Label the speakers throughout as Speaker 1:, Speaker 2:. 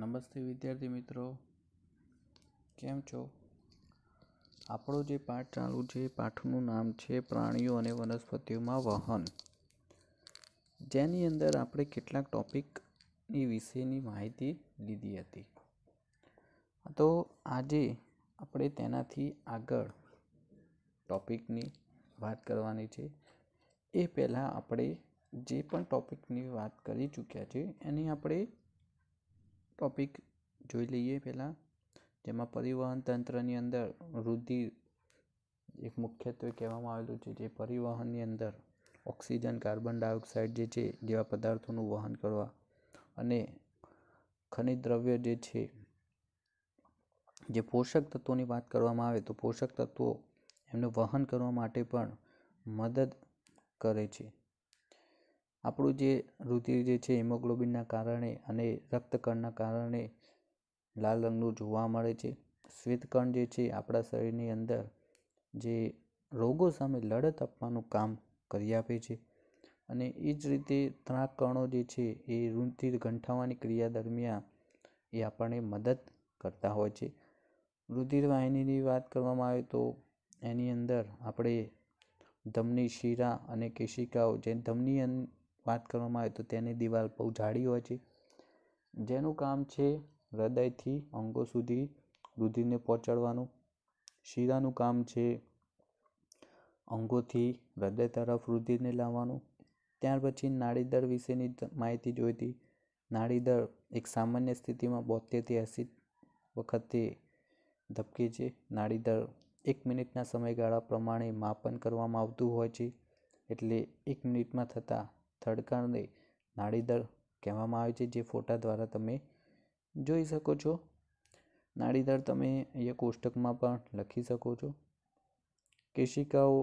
Speaker 1: નમસ્તે વિદ્યાર્થી મિત્રો કેમ છો આપણો જે પાઠ ચાલુ છે એ પાઠનું નામ છે પ્રાણીઓ અને વનસ્પતિઓમાં વહન જેની અંદર આપણે કેટલાક ટૉપિકની વિશેની માહિતી લીધી હતી તો આજે આપણે તેનાથી આગળ ટૉપિકની વાત કરવાની છે એ પહેલાં આપણે જે પણ ટૉપિકની વાત કરી ચૂક્યા છે એની આપણે ટોપિક જોઈ લઈએ પહેલાં જેમાં પરિવહન તંત્રની અંદર વૃદ્ધિ એક મુખ્યત્વે કહેવામાં આવેલું છે જે પરિવહનની અંદર ઓક્સિજન કાર્બન ડાયોક્સાઇડ જે છે જેવા પદાર્થોનું વહન કરવા અને ખનિજ દ્રવ્ય જે છે જે પોષક તત્વોની વાત કરવામાં આવે તો પોષક તત્વો એમનું વહન કરવા માટે પણ મદદ કરે છે આપણું જે રુધિર જે છે હિમોગ્લોબિનના કારણે અને રક્તકણના કારણે લાલ રંગનું જોવા મળે છે શ્વેતકણ જે છે આપણા શરીરની અંદર જે રોગો સામે લડત આપવાનું કામ કરી આપે છે અને એ જ રીતે ત્રણ કણો જે છે એ રુધિર ગંઠાવાની ક્રિયા દરમિયાન એ આપણને મદદ કરતા હોય છે રુધિર વાહિનીની વાત કરવામાં આવે તો એની અંદર આપણે ધમની શીરા અને કેશિકાઓ જે ધમની વાત કરવામાં આવે તો તેની દિવાલ બહુ જાડી હોય છે જેનું કામ છે હૃદયથી અંગો સુધી રુધિરને પહોંચાડવાનું શીરાનું કામ છે અંગોથી હૃદય તરફ રુધિરને લાવવાનું ત્યાર પછી નાડીદર વિશેની માહિતી જોઈતી નાડીદર એક સામાન્ય સ્થિતિમાં બોતેરથી એંસી વખતે ધબકે છે નાડીદર એક મિનિટના સમયગાળા પ્રમાણે માપન કરવામાં આવતું હોય છે એટલે એક મિનિટમાં થતા થડકાને નાડીદર કહેવામાં આવે છે જે ફોટા દ્વારા તમે જોઈ શકો છો નાડીદર તમે અહીંયા કોષ્ટકમાં પણ લખી શકો છો કેશિકાઓ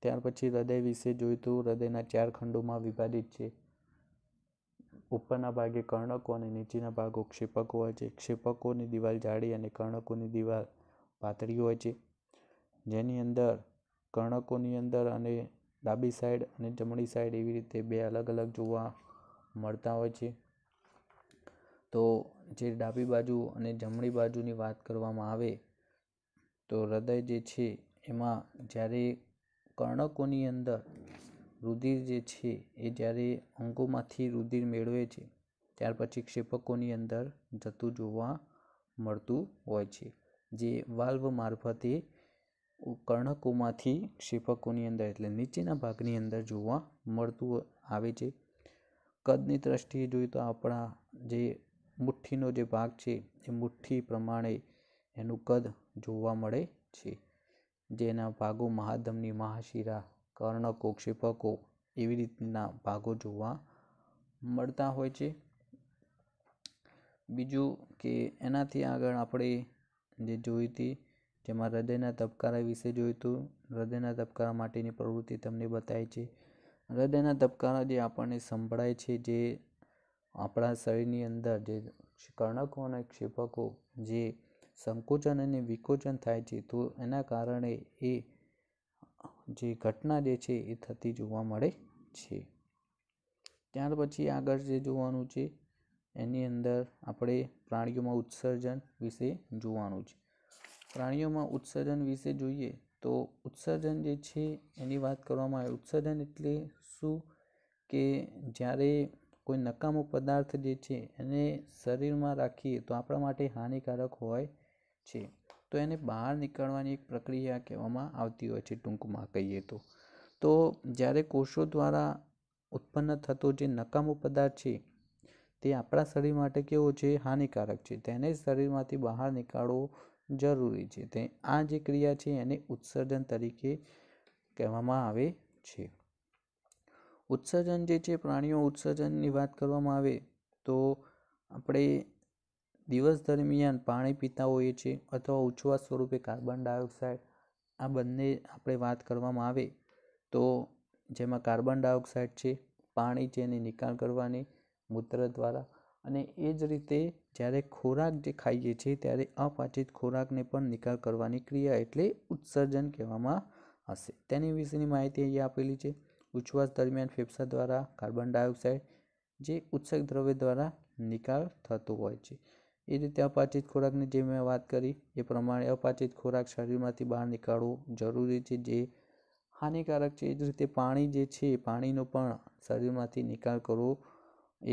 Speaker 1: ત્યાર પછી હૃદય વિશે જોયું તો હૃદયના ચાર ખંડોમાં વિભાજિત છે ઉપરના ભાગે કર્ણકો અને નીચેના ભાગો ક્ષેપકો હોય છે ક્ષેપકોની દિવાલ જાડી અને કર્ણકોની દિવાલ પાતળી હોય છે જેની અંદર કર્ણકોની અંદર અને ડાબી સાઈડ અને જમણી સાઈડ એવી રીતે બે અલગ અલગ જોવા મળતા હોય છે તો જે ડાબી બાજુ અને જમણી બાજુની વાત કરવામાં આવે તો હૃદય જે છે એમાં જ્યારે કર્ણકોની અંદર રુધિર જે છે એ જ્યારે અંગોમાંથી રુધિર મેળવે છે ત્યાર પછી ક્ષેપકોની અંદર જતું જોવા મળતું હોય છે જે વાલ્વ મારફતે કર્ણકોમાંથી ક્ષેપકોની અંદર એટલે નીચેના ભાગની અંદર જોવા મળતું આવે છે કદની દ્રષ્ટિએ જોઈએ તો આપણા જે મુઠ્ઠીનો જે ભાગ છે એ મુઠ્ઠી પ્રમાણે એનું કદ જોવા મળે છે જેના ભાગો મહાધમની મહાશિરા કર્ણકો ક્ષેપકો એવી રીતના ભાગો જોવા મળતા હોય છે બીજું કે એનાથી આગળ આપણે જે જોઈતી જેમાં હૃદયના ધબકારા વિશે જોયું હતું હૃદયના ધબકારા માટેની પ્રવૃત્તિ તમને બતાવે છે હૃદયના ધબકારા જે આપણને સંભળાય છે જે આપણા શરીરની અંદર જે કર્ણકો અને ક્ષેપકો જે સંકોચન અને વિકોચન થાય છે તો એના કારણે એ જે ઘટના જે છે એ થતી જોવા મળે છે ત્યાર પછી આગળ જે જોવાનું છે એની અંદર આપણે પ્રાણીઓમાં ઉત્સર્જન વિશે જોવાનું છે પ્રાણીઓમાં ઉત્સર્જન વિશે જોઈએ તો ઉત્સર્જન જે છે એની વાત કરવામાં આવે ઉત્સર્જન એટલે શું કે જ્યારે કોઈ નકામો પદાર્થ જે છે એને શરીરમાં રાખીએ તો આપણા માટે હાનિકારક હોય છે તો એને બહાર નીકળવાની એક પ્રક્રિયા કહેવામાં આવતી હોય છે ટૂંકમાં કહીએ તો તો જ્યારે કોષો દ્વારા ઉત્પન્ન થતો જે નકામો પદાર્થ છે તે આપણા શરીર માટે કેવો છે હાનિકારક છે તેને શરીરમાંથી બહાર નીકાળવો જરૂરી છે તે આ જે ક્રિયા છે એને ઉત્સર્જન તરીકે કહેવામાં આવે છે ઉત્સર્જન જે છે પ્રાણીઓ ઉત્સર્જનની વાત કરવામાં આવે તો આપણે દિવસ દરમિયાન પાણી પીતા હોઈએ છીએ અથવા ઉછવાસ સ્વરૂપે કાર્બન ડાયોક્સાઇડ આ બંને આપણે વાત કરવામાં આવે તો જેમાં કાર્બન ડાયોક્સાઇડ છે પાણી છે એની નિકાલ કરવાની મૂત્ર દ્વારા અને એ જ રીતે જ્યારે ખોરાક જે ખાઈએ છીએ ત્યારે અપાચિત ખોરાકને પણ નિકાલ કરવાની ક્રિયા એટલે ઉત્સર્જન કહેવામાં હશે તેની વિશેની માહિતી અહીંયા આપેલી છે ઉચ્છવાસ દરમિયાન ફેફસા દ્વારા કાર્બન ડાયોક્સાઇડ જે ઉત્સર્ગ દ્રવ્ય દ્વારા નિકાલ થતો હોય છે એ રીતે અપાચિત ખોરાકની જે મેં વાત કરી એ પ્રમાણે અપાચિત ખોરાક શરીરમાંથી બહાર નીકાળવો જરૂરી છે જે હાનિકારક છે એ જ રીતે પાણી જે છે પાણીનો પણ શરીરમાંથી નિકાલ કરવો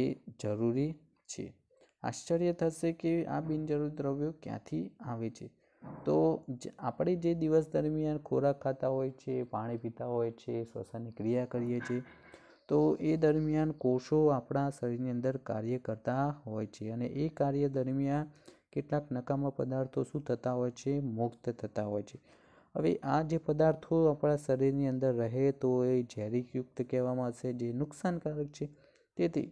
Speaker 1: એ જરૂરી છે આશ્ચર્ય થશે કે આ બિનજરૂરી દ્રવ્યો ક્યાંથી આવે છે તો આપણે જે દિવસ દરમિયાન ખોરાક ખાતા હોય છે પાણી પીતા હોય છે શ્વસનની ક્રિયા કરીએ છીએ તો એ દરમિયાન કોષો આપણા શરીરની અંદર કાર્ય કરતા હોય છે અને એ કાર્ય દરમિયાન કેટલાક નકામા પદાર્થો શું થતા હોય છે મુક્ત થતા હોય છે હવે આ જે પદાર્થો આપણા શરીરની અંદર રહે તો એ ઝેરીયુક્ત કહેવામાં આવશે જે નુકસાનકારક છે તેથી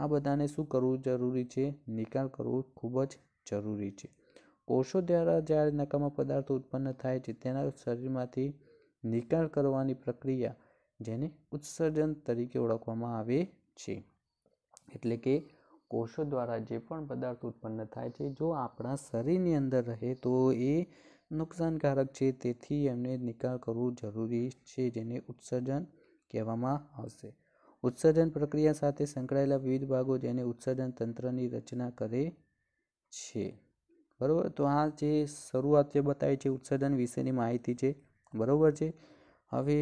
Speaker 1: આ બધાને શું કરવું જરૂરી છે નિકાલ કરવો ખૂબ જ જરૂરી છે કોષો દ્વારા જ્યારે નકામા પદાર્થો ઉત્પન્ન થાય છે તેના શરીરમાંથી નિકાલ કરવાની પ્રક્રિયા જેને ઉત્સર્જન તરીકે ઓળખવામાં આવે છે એટલે કે કોષો દ્વારા જે પણ પદાર્થ ઉત્પન્ન થાય છે જો આપણા શરીરની અંદર રહે તો એ નુકસાનકારક છે તેથી એમને નિકાલ કરવો જરૂરી છે જેને ઉત્સર્જન કહેવામાં આવશે ઉત્સર્જન પ્રક્રિયા સાથે સંકળાયેલા વિવિધ ભાગો જેને ઉત્સર્જન તંત્રની રચના કરે છે બરાબર તો આ જે શરૂઆત જે બતાવી છે ઉત્સર્જન વિશેની માહિતી છે બરાબર છે હવે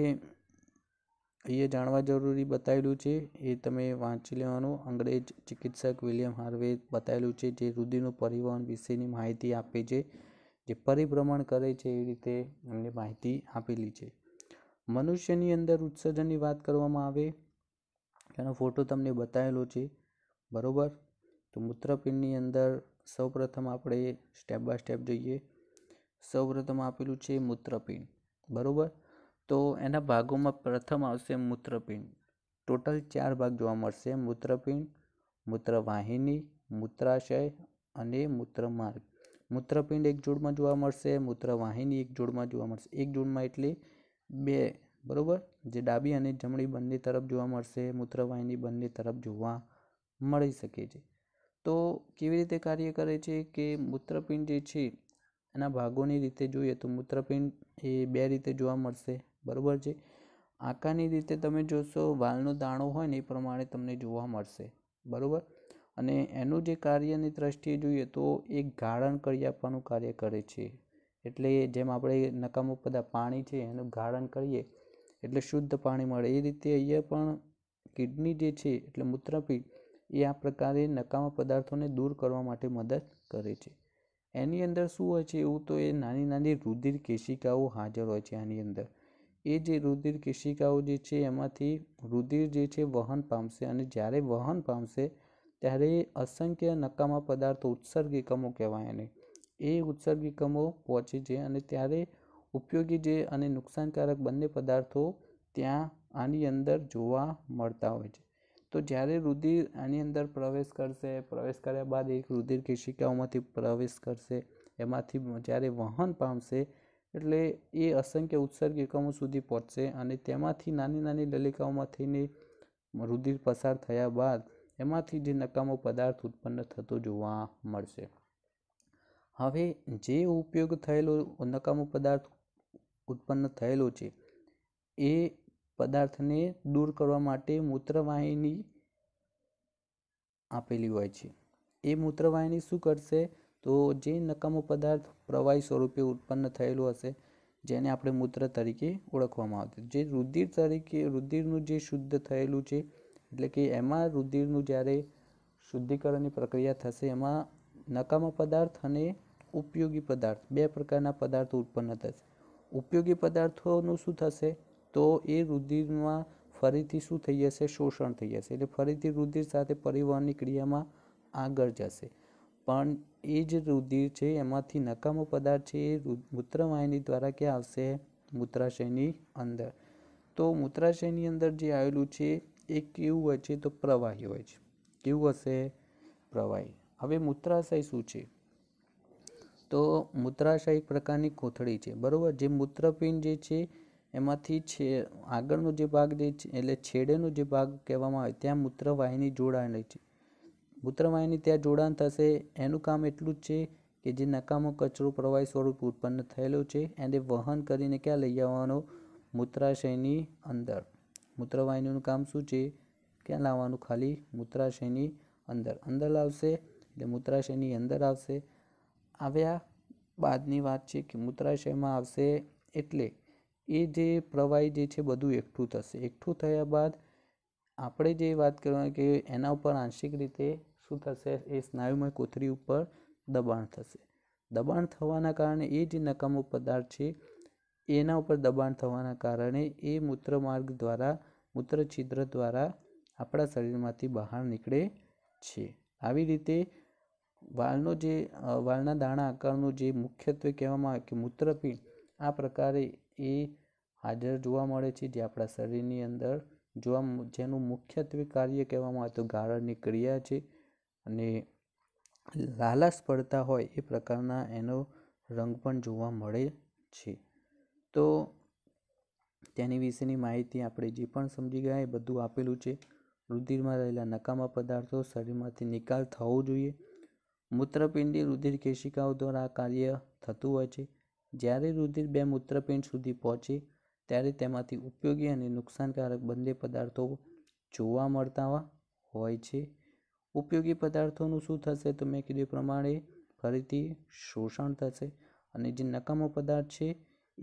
Speaker 1: એ જાણવા જરૂરી બતાવેલું છે એ તમે વાંચી લેવાનું અંગ્રેજ ચિકિત્સક વિલિયમ હાર્વે બતાવેલું છે જે રુધિરનું પરિવહન વિશેની માહિતી આપે છે જે પરિભ્રમણ કરે છે એ રીતે એમને માહિતી આપેલી છે મનુષ્યની અંદર ઉત્સર્જનની વાત કરવામાં આવે એનો ફોટો તમને બતાવેલો છે બરાબર તો મૂત્રપિંડની અંદર સૌપ્રથમ આપણે સ્ટેપ બાય સ્ટેપ જોઈએ સૌપ્રથમ આપેલું છે મૂત્રપિંડ બરાબર તો એના ભાગોમાં પ્રથમ આવશે મૂત્રપિંડ ટોટલ ચાર ભાગ જોવા મળશે મૂત્રપિંડ મૂત્રવાહિની મૂત્રાશય અને મૂત્રમાર્ગ મૂત્રપિંડ એક જોડમાં જોવા મળશે મૂત્રવાહિની એક જોડમાં જોવા મળશે એક જોડમાં એટલે બે બરાબર જે ડાબી અને જમણી બંને તરફ જોવા મળશે મૂત્રવાહિની બંને તરફ જોવા મળી શકે છે તો કેવી રીતે કાર્ય કરે છે કે મૂત્રપિંડ જે છે એના ભાગોની રીતે જોઈએ તો મૂત્રપિંડ એ બે રીતે જોવા મળશે બરાબર છે આકારની રીતે તમે જોશો વાલનો દાણો હોય ને એ પ્રમાણે તમને જોવા મળશે બરાબર અને એનું જે કાર્યની દ્રષ્ટિએ જોઈએ તો એ ગાળણ કરી આપવાનું કાર્ય કરે છે એટલે જેમ આપણે નકામું બધા પાણી છે એનું ગાળણ કરીએ એટલે શુદ્ધ પાણી મળે એ રીતે અહીંયા પણ કિડની જે છે એટલે મૂત્રપીઠ એ આ પ્રકારે નકામા પદાર્થોને દૂર કરવા માટે મદદ કરે છે એની અંદર શું હોય છે એવું તો એ નાની નાની રુધિર કેશિકાઓ હાજર હોય છે આની અંદર એ જે રુધિર કેશિકાઓ જે છે એમાંથી રુધિર જે છે વહન પામશે અને જ્યારે વહન પામશે ત્યારે અસંખ્ય નકામા પદાર્થો ઉત્સર્ગ એકમો કહેવાય એને એ ઉત્સર્ગ એકમો પહોંચે છે અને ત્યારે ઉપયોગી જે અને નુકસાનકારક બંને પદાર્થો ત્યાં આની અંદર જોવા મળતા હોય છે તો જ્યારે રુધિર આની અંદર પ્રવેશ કરશે પ્રવેશ કર્યા બાદ એક રુધિર કેશિકાઓમાંથી પ્રવેશ કરશે એમાંથી જ્યારે વહન પામશે એટલે એ અસંખ્ય ઉત્સર્ગ એકમો સુધી પહોંચશે અને તેમાંથી નાની નાની લલિકાઓમાં થઈને રુધિર પસાર થયા બાદ એમાંથી જે નકામો પદાર્થ ઉત્પન્ન થતો જોવા મળશે હવે જે ઉપયોગ થયેલો નકામો પદાર્થ ઉત્પન્ન થયેલો છે એ પદાર્થને દૂર કરવા માટે મૂત્રવાહિની આપેલી હોય છે એ મૂત્રવાહિની શું કરશે તો જે નકામો પદાર્થ પ્રવાહી સ્વરૂપે ઉત્પન્ન થયેલો હશે જેને આપણે મૂત્ર તરીકે ઓળખવામાં આવતું જે રુધિર તરીકે રુધિરનું જે શુદ્ધ થયેલું છે એટલે કે એમાં રુધિરનું જ્યારે શુદ્ધિકરણની પ્રક્રિયા થશે એમાં નકામા પદાર્થ અને ઉપયોગી પદાર્થ બે પ્રકારના પદાર્થો ઉત્પન્ન થશે ઉપયોગી પદાર્થોનું શું થશે તો એ રુધિરમાં ફરીથી શું થઈ જશે શોષણ થઈ જશે એટલે ફરીથી રુધિર સાથે પરિવહનની ક્રિયામાં આગળ જશે પણ એ જ રુધિર છે એમાંથી નકામો પદાર્થ છે એ મૂત્રવાહિની દ્વારા ક્યાં આવશે મૂત્રાશયની અંદર તો મૂત્રાશયની અંદર જે આવેલું છે એ કેવું હોય છે તો પ્રવાહી હોય છે કેવું હશે પ્રવાહી હવે મૂત્રાશય શું છે તો મૂત્રાશય એક પ્રકારની કોથળી છે બરાબર જે મૂત્રપિંડ જે છે એમાંથી છે આગળનો જે ભાગ જે છે એટલે છેડેનો જે ભાગ કહેવામાં આવે ત્યાં મૂત્રવાહિની જોડાણ જોડાયેલી છે મૂત્રવાહિની ત્યાં જોડાણ થશે એનું કામ એટલું જ છે કે જે નકામો કચરો પ્રવાહી સ્વરૂપ ઉત્પન્ન થયેલો છે એને વહન કરીને ક્યાં લઈ આવવાનો મૂત્રાશયની અંદર મૂત્રવાહિનીનું કામ શું છે ક્યાં લાવવાનું ખાલી મૂત્રાશયની અંદર અંદર લાવશે એટલે મૂત્રાશયની અંદર આવશે આવ્યા બાદની વાત છે કે મૂત્રાશયમાં આવશે એટલે એ જે પ્રવાહી જે છે બધું એકઠું થશે એકઠું થયા બાદ આપણે જે વાત કરવાની કે એના ઉપર આંશિક રીતે શું થશે એ સ્નાયુમય કોથળી ઉપર દબાણ થશે દબાણ થવાના કારણે એ જે નકામો પદાર્થ છે એના ઉપર દબાણ થવાના કારણે એ મૂત્રમાર્ગ દ્વારા મૂત્ર છિદ્ર દ્વારા આપણા શરીરમાંથી બહાર નીકળે છે આવી રીતે વાલનો જે વાલના દાણા આકારનું જે મુખ્યત્વે કહેવામાં આવે કે મૂત્રપિંડ આ પ્રકારે એ હાજર જોવા મળે છે જે આપણા શરીરની અંદર જોવા જેનું મુખ્યત્વે કાર્ય કહેવામાં આવે તો ગાળણની ક્રિયા છે અને લાલાશ પડતા હોય એ પ્રકારના એનો રંગ પણ જોવા મળે છે તો તેની વિશેની માહિતી આપણે જે પણ સમજી ગયા એ બધું આપેલું છે રુધિરમાં રહેલા નકામા પદાર્થો શરીરમાંથી નિકાલ થવો જોઈએ મૂત્રપિંડી રુધિર કેશિકાઓ દ્વારા કાર્ય થતું હોય છે જ્યારે રુધિર બે મૂત્રપિંડ સુધી પહોંચે ત્યારે તેમાંથી ઉપયોગી અને નુકસાનકારક બંને પદાર્થો જોવા મળતા હોય છે ઉપયોગી પદાર્થોનું શું થશે તો મેં કીધું પ્રમાણે ફરીથી શોષણ થશે અને જે નકામો પદાર્થ છે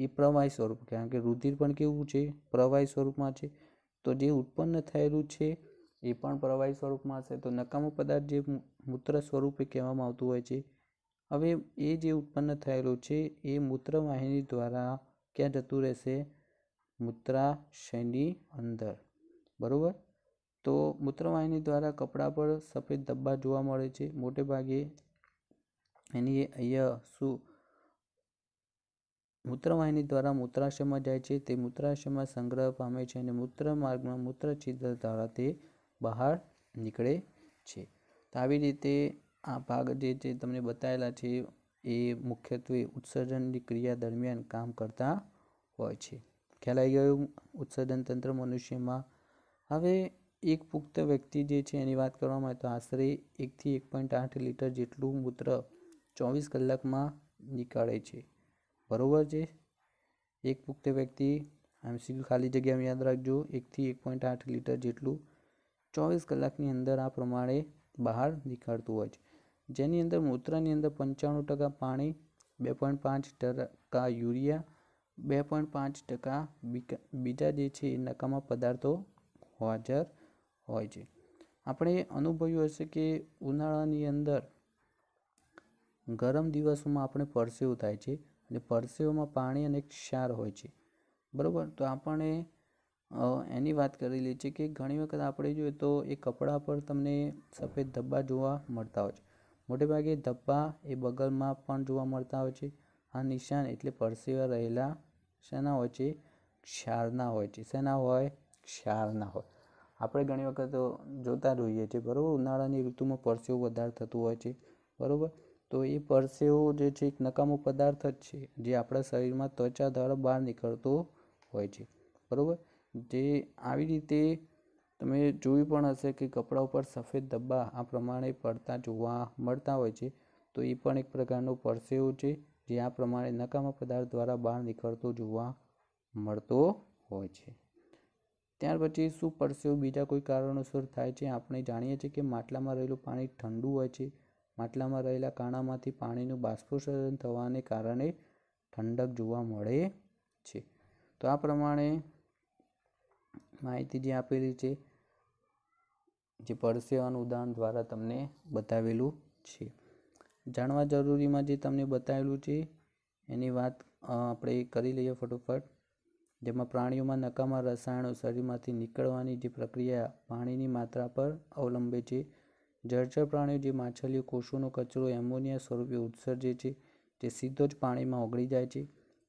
Speaker 1: એ પ્રવાહી સ્વરૂપ કારણ કે રુધિર પણ કેવું છે પ્રવાહી સ્વરૂપમાં છે તો જે ઉત્પન્ન થયેલું છે એ પણ પ્રવાહી સ્વરૂપમાં હશે તો નકામો પદાર્થ જે મૂત્ર સ્વરૂપે કહેવામાં આવતું હોય છે હવે એ જે ઉત્પન્ન થયેલું છે એ મૂત્રવાહિની દ્વારા ક્યાં જતું રહેશે મૂત્રાશયની અંદર બરાબર તો મૂત્રવાહિની દ્વારા કપડાં પર સફેદ ધબ્બા જોવા મળે છે મોટે ભાગે એની અહીંયા શું મૂત્રવાહિની દ્વારા મૂત્રાશયમાં જાય છે તે મૂત્રાશયમાં સંગ્રહ પામે છે અને મૂત્ર માર્ગમાં મૂત્ર છિદ્ર દ્વારા તે બહાર નીકળે છે તો આવી રીતે આ ભાગ જે જે તમને બતાવેલા છે એ મુખ્યત્વે ઉત્સર્જનની ક્રિયા દરમિયાન કામ કરતા હોય છે ખ્યાલ આવી ગયું ઉત્સર્જન તંત્ર મનુષ્યમાં હવે એક પુખ્ત વ્યક્તિ જે છે એની વાત કરવામાં આવે તો આશરે એકથી એક પોઈન્ટ આઠ લીટર જેટલું મૂત્ર ચોવીસ કલાકમાં નીકળે છે બરાબર છે એક પુખ્ત વ્યક્તિ આમ એમસીક્યુ ખાલી જગ્યામાં યાદ રાખજો એકથી એક પોઈન્ટ આઠ લીટર જેટલું ચોવીસ કલાકની અંદર આ પ્રમાણે બહાર નીકળતું હોય છે જેની અંદર મૂત્રની અંદર પંચાણું ટકા પાણી બે પોઈન્ટ પાંચ ટકા યુરિયા બે પોઈન્ટ પાંચ ટકા બીજા જે છે એ નકામા પદાર્થો હાજર હોય છે આપણે અનુભવ્યું હશે કે ઉનાળાની અંદર ગરમ દિવસોમાં આપણે પરસેવું થાય છે અને પરસેવમાં પાણી અને ક્ષાર હોય છે બરાબર તો આપણે એની વાત કરી કરેલી છે કે ઘણી વખત આપણે જોઈએ તો એ કપડાં પર તમને સફેદ ધબ્બા જોવા મળતા હોય છે મોટેભાગે ધબ્બા એ બગલમાં પણ જોવા મળતા હોય છે આ નિશાન એટલે પરસેવા રહેલા શેના હોય છે ક્ષારના હોય છે શેના હોય ક્ષારના હોય આપણે ઘણી વખત જોતા રહીએ છીએ બરાબર ઉનાળાની ઋતુમાં પરસેવું વધારે થતું હોય છે બરાબર તો એ પરસેવો જે છે એક નકામો પદાર્થ જ છે જે આપણા શરીરમાં ત્વચા દ્વારા બહાર નીકળતો હોય છે બરાબર જે આવી રીતે તમે જોયું પણ હશે કે કપડા ઉપર સફેદ ધબ્બા આ પ્રમાણે પડતા જોવા મળતા હોય છે તો એ પણ એક પ્રકારનો પરસેવો છે જે આ પ્રમાણે નકામા પદાર્થ દ્વારા બહાર નીકળતો જોવા મળતો હોય છે ત્યાર પછી શું પરસેવો બીજા કોઈ કારણોસર થાય છે આપણે જાણીએ છીએ કે માટલામાં રહેલું પાણી ઠંડુ હોય છે માટલામાં રહેલા કાણામાંથી પાણીનું બાષ્પોસર્જન થવાને કારણે ઠંડક જોવા મળે છે તો આ પ્રમાણે માહિતી જે આપેલી છે જે પરસેવાનું ઉદાહરણ દ્વારા તમને બતાવેલું છે જાણવા જરૂરીમાં જે તમને બતાવેલું છે એની વાત આપણે કરી લઈએ ફટોફટ જેમાં પ્રાણીઓમાં નકામા રસાયણો શરીરમાંથી નીકળવાની જે પ્રક્રિયા પાણીની માત્રા પર અવલંબે છે જળચર પ્રાણીઓ જે માછલીઓ કોષોનો કચરો એમોનિયા સ્વરૂપે ઉત્સર્જે છે જે સીધો જ પાણીમાં ઓગળી જાય છે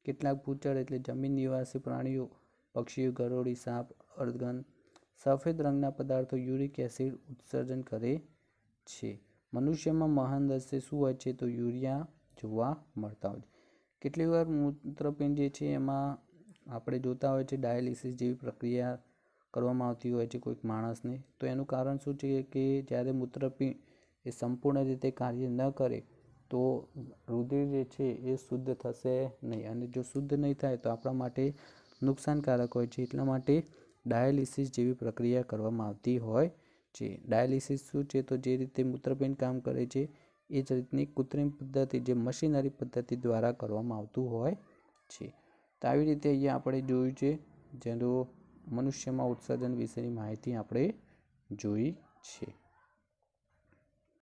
Speaker 1: કેટલાક ભૂચળ એટલે જમીન નિવાસી પ્રાણીઓ પક્ષીઓ ગરોળી સાપ અર્ગન સફેદ રંગના પદાર્થો યુરિક એસિડ ઉત્સર્જન કરે છે મનુષ્યમાં મહાન રસ્તે શું હોય છે તો યુરિયા જોવા મળતા હોય છે કેટલી વાર મૂત્રપિંડ જે છે એમાં આપણે જોતા હોય છે ડાયાલિસિસ જેવી પ્રક્રિયા કરવામાં આવતી હોય છે કોઈક માણસને તો એનું કારણ શું છે કે જ્યારે મૂત્રપિંડ એ સંપૂર્ણ રીતે કાર્ય ન કરે તો રુધિર જે છે એ શુદ્ધ થશે નહીં અને જો શુદ્ધ નહીં થાય તો આપણા માટે નુકસાનકારક હોય છે એટલા માટે ડાયાલિસિસ જેવી પ્રક્રિયા કરવામાં આવતી હોય છે ડાયાલિસિસ શું છે તો જે રીતે મૂત્રપિંડ કામ કરે છે એ જ રીતની કૃત્રિમ પદ્ધતિ જે મશીનરી પદ્ધતિ દ્વારા કરવામાં આવતું હોય છે તો આવી રીતે અહીંયા આપણે જોયું છે જેનું મનુષ્યમાં ઉત્સર્જન વિશેની માહિતી આપણે જોઈ છે